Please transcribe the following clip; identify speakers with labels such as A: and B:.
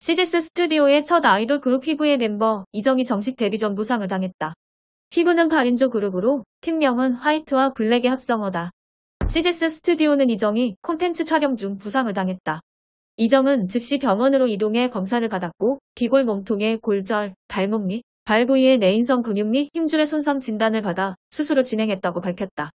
A: c 지 s 스튜디오의 첫 아이돌 그룹 피부의 멤버 이정이 정식 데뷔 전부상을 당했다. 피부는 8인조 그룹으로 팀명은 화이트와 블랙의 합성어다. c 지 s 스튜디오는 이정이 콘텐츠 촬영 중 부상을 당했다. 이정은 즉시 병원으로 이동해 검사를 받았고 귀골 몸통에 골절, 발목 및 발부위의 내인성 근육 및 힘줄의 손상 진단을 받아 수술을 진행했다고 밝혔다.